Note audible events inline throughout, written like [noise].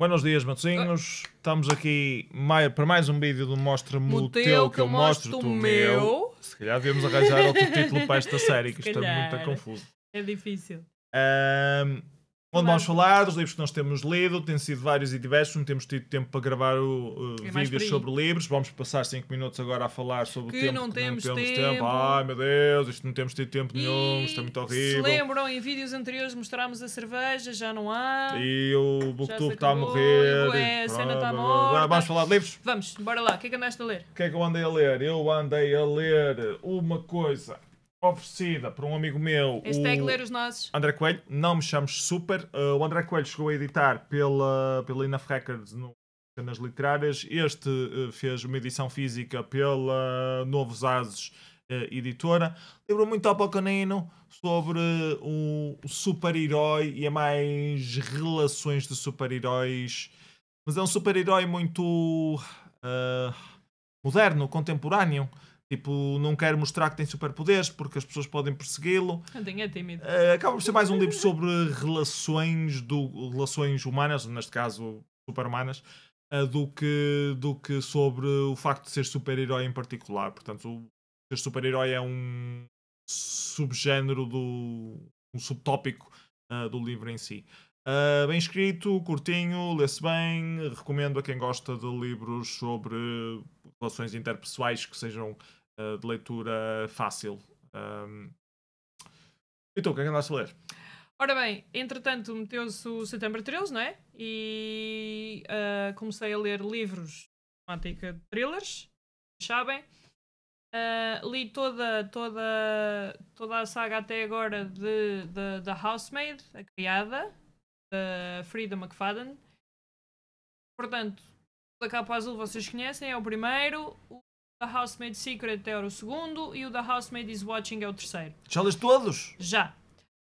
Buenos dias, Matozinhos. Estamos aqui para mais um vídeo do Mostra-me o teu, que eu mostro-te o meu. Se calhar devíamos arranjar outro [laughs] título para esta série, que isto é muito confuso. É difícil. Ahm, Onde vamos falar dos livros que nós temos lido, tem sido vários e diversos, não temos tido tempo para gravar o, uh, é vídeos sobre livros. Vamos passar 5 minutos agora a falar sobre que o tempo. Não que temos não temos tempo. tempo. Ai meu Deus, isto não temos tido tempo e... nenhum, isto é muito horrível. Se lembram, em vídeos anteriores mostrámos a cerveja, já não há. E o Booktube está a morrer. E, a está morta. Agora vamos falar de livros? Vamos, bora lá. O que é que andaste a ler? O que é que eu andei a ler? Eu andei a ler uma coisa oferecida por um amigo meu. Este é o... ler os nossos. André Coelho, não me chames super. Uh, o André Coelho chegou a editar pela, pela Enough Records no Cenas Literárias. Este uh, fez uma edição física pela Novos Ases uh, editora. Livro muito ao Pocanino sobre o uh, super-herói e é mais relações de super-heróis. Mas é um super-herói muito uh, moderno, contemporâneo. Tipo, não quer mostrar que tem superpoderes porque as pessoas podem persegui-lo. é tímido. Uh, acaba por ser mais um livro sobre relações, do, relações humanas, neste caso superhumanas, uh, do, que, do que sobre o facto de ser super-herói em particular. Portanto, o, ser super-herói é um subgénero do. um subtópico uh, do livro em si. Uh, bem escrito, curtinho, lê-se bem. Recomendo a quem gosta de livros sobre relações interpessoais que sejam eh, de leitura fácil. Um... Então, o que é que andaste a ler? Ora bem, entretanto meteu-se o setembro 13, não é? E uh, comecei a ler livros de temática de thrillers, sabem. Uh, li toda, toda, toda a saga até agora de, de, Housemaid, a criada, da Frida McFadden. Portanto, da capa azul vocês conhecem, é o primeiro. O The Housemaid Secret era é o segundo e o The Housemaid is Watching é o terceiro. Já lês todos? Já.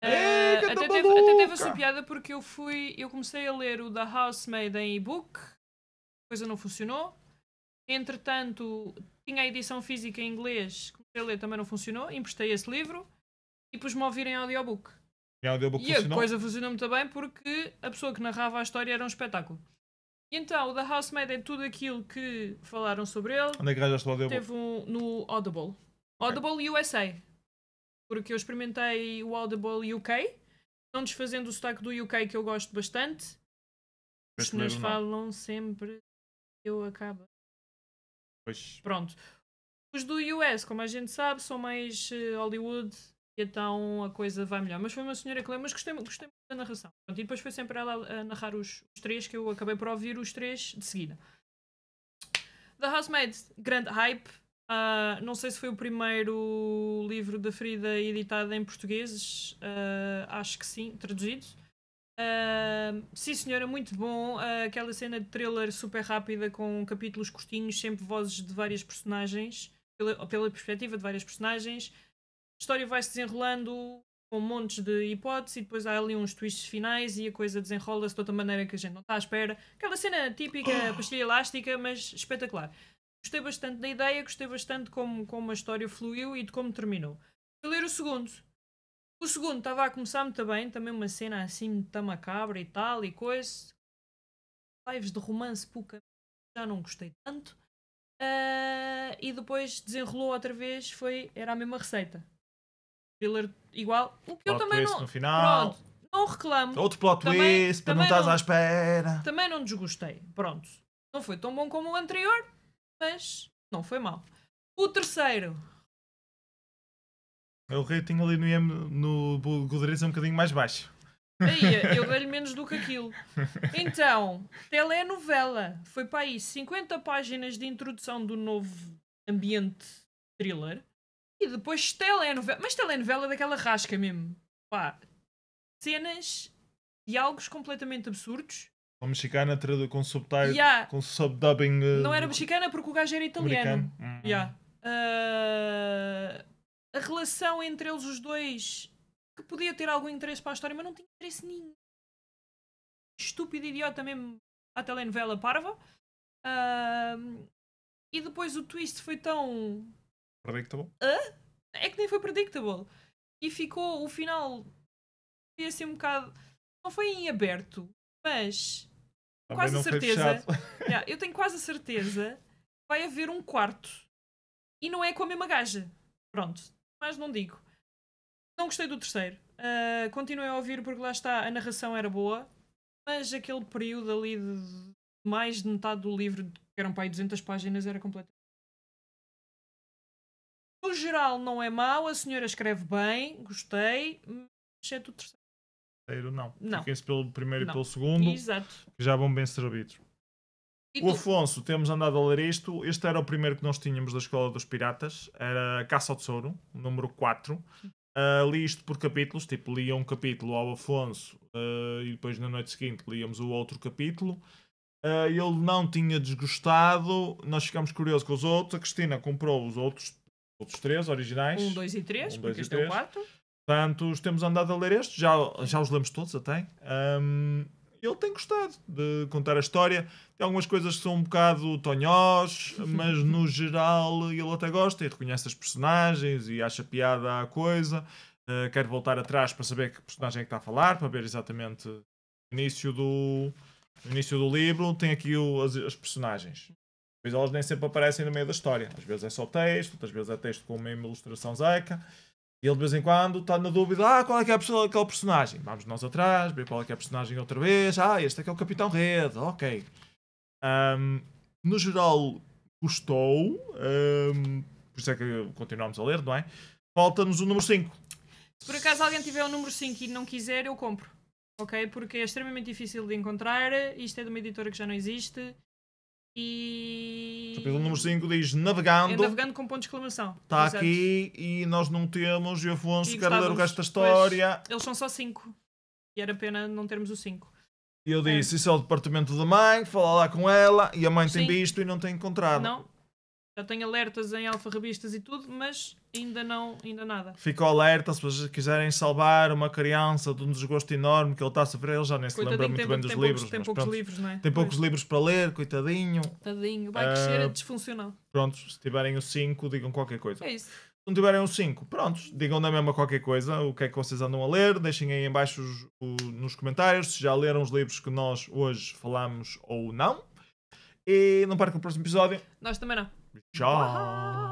uh, até, teve, até teve a sua piada porque eu fui. Eu comecei a ler o The Housemaid em e-book, a coisa não funcionou. Entretanto, tinha a edição física em inglês, comecei a ler, também não funcionou. Emprestei esse livro e pus-me a ouvir em audiobook. E audiobook e a coisa funcionou muito bem porque a pessoa que narrava a história era um espetáculo. E então, o The Housemaid é tudo aquilo que falaram sobre ele. Onde é que arranjaste o Audible? Teve um, no Audible. Audible okay. USA. Porque eu experimentei o Audible UK, não desfazendo o sotaque do UK que eu gosto bastante. Os senhores falam sempre eu acabo. Pois. Pronto. Os do US, como a gente sabe, são mais eh, Hollywood então a coisa vai melhor. Mas foi uma senhora que leu, mas gostei, gostei muito da narração. Pronto, e depois foi sempre ela a narrar os, os, três, que eu acabei por ouvir os três de seguida. The Housemaid, grande hype. Uh, não sei se foi o primeiro livro da Frida editado em português, uh, ah, acho que sim, traduzido. Uh, sim, senhora, muito bom. aquela cena de trailer super rápida com capítulos curtinhos, sempre vozes de várias personagens, pela, pela perspectiva de várias personagens a história vai se desenrolando com montes de hipóteses e depois há ali uns twists finais e a coisa desenrola-se de outra maneira que a gente não está à espera. Aquela cena típica, [coughs] pastilha elástica, mas espetacular. Gostei bastante da ideia, gostei bastante como, como a história fluiu e de como terminou. Vou ler o segundo. O segundo estava a começar muito bem, também uma cena assim tão macabra e tal e coisa. Lives de romance puca, já não gostei tanto. Uh, e depois desenrolou outra vez, foi, era a mesma receita thriller igual. O que plot eu também não. Pronto, não reclamo. Outro plot também, twist, também não estás à espera. Também não desgostei. Pronto. Não foi tão bom como o anterior, mas não foi mal. O terceiro. Eu rating ali no, IM, no Goodreads é um bocadinho mais baixo. Aí, eu [laughs] dei-lhe menos do que aquilo. Então, telenovela. Foi para aí 50 páginas de introdução do novo ambiente thriller. E depois telenovela. Mas telenovela é daquela rasca mesmo. Pá. Cenas, diálogos completamente absurdos. Uma mexicana tradu com subtitle, yeah. com subdubbing. Uh, não era mexicana porque o gajo era italiano. Americano. Yeah. Hum. Uh, a relação entre eles os dois que podia ter algum interesse para a história, mas não tinha interesse nenhum. Estúpido idiota mesmo a telenovela parva. Uh, e depois o twist foi tão Predictable? É que nem foi predictable. E ficou, o final foi assim um bocado. Não foi em aberto, mas. Também quase a certeza. [laughs] Yeah, eu tenho quase a certeza que vai haver um quarto. E não é com a mesma gaja. Pronto. Mas não digo. Não gostei do terceiro. Uh, continuei a ouvir porque lá está, a narração era boa. Mas aquele período ali de mais de metade do livro, que eram para aí 200 páginas, era completo no geral, não é mau, a senhora escreve bem, gostei, exceto é o terceiro. Terceiro, não. não. Fiquem-se pelo primeiro não. e pelo segundo. Exato. Que já vão bem servidos. E o tu? Afonso, temos andado a ler isto. Este era o primeiro que nós tínhamos da Escola dos Piratas. Era Caça ao Tesouro, número 4. Uh, ah, li isto por capítulos, tipo, lia um capítulo ao Afonso uh, e depois na noite seguinte líamos o outro capítulo. Uh, ele não tinha desgostado, nós ficámos curiosos com os outros. A Cristina comprou os outros outros três originais. Um, dois e três, um, dois porque este três. é o quarto. Portanto, temos andado a ler este, já, já os lemos todos até. Um, ele tem gostado de contar a história. Tem algumas coisas que são um bocado tonhós, [laughs] mas no geral ele até gosta e reconhece as personagens e acha piada à coisa. Uh, ah, quer voltar atrás para saber que personagem é que está a falar, para ver exatamente o início do, o início do livro. Tem aqui o, as, as personagens. Pois elas nem sempre aparecem no meio da história. Às vezes é só texto, outras vezes é texto com uma ilustração zeca. E ele de vez em quando está na dúvida, ah, qual é que é aquele personagem? Vamos nós atrás, ver qual é que é a personagem outra vez. Ah, este aqui é, é o Capitão Rede, ok. Um, no geral, gostou. Um, por isso é que continuamos a ler, não é? Falta-nos o número 5. Se por acaso alguém tiver o número 5 e não quiser, eu compro. Ok? Porque é extremamente difícil de encontrar. Isto é de uma editora que já não existe. E. Capítulo número 5 diz Navegando. É navegando com ponto de exclamação. Está aqui e nós não temos. E Afonso quer ler o resto da história. Pois, eles são só 5. E era pena não termos o 5. E eu é. disse: é. Isso é o departamento da mãe, fala lá com ela. E a mãe Sim. tem visto e não tem encontrado. Não, já tenho alertas em alfa revistas e tudo, mas ainda não, ainda nada. Ficou alerta, se vocês quiserem salvar uma criança de um desgosto enorme que ele está a sofrer, ele já nem se lembra muito tem, bem tem dos poucos, livros. Tem poucos pronto, livros, não é? Tem poucos pois. livros para ler, coitadinho. Tadinho, vai crescer uh, é ah, disfuncional. Prontos, se tiverem o 5, digam qualquer coisa. É isso. Se não tiverem o 5, prontos, digam na mesma qualquer coisa, o que é que vocês andam a ler, deixem aí embaixo os, o, nos comentários se já leram os livros que nós hoje falamos ou não. E não percam o próximo episódio. Nós também não. Jean.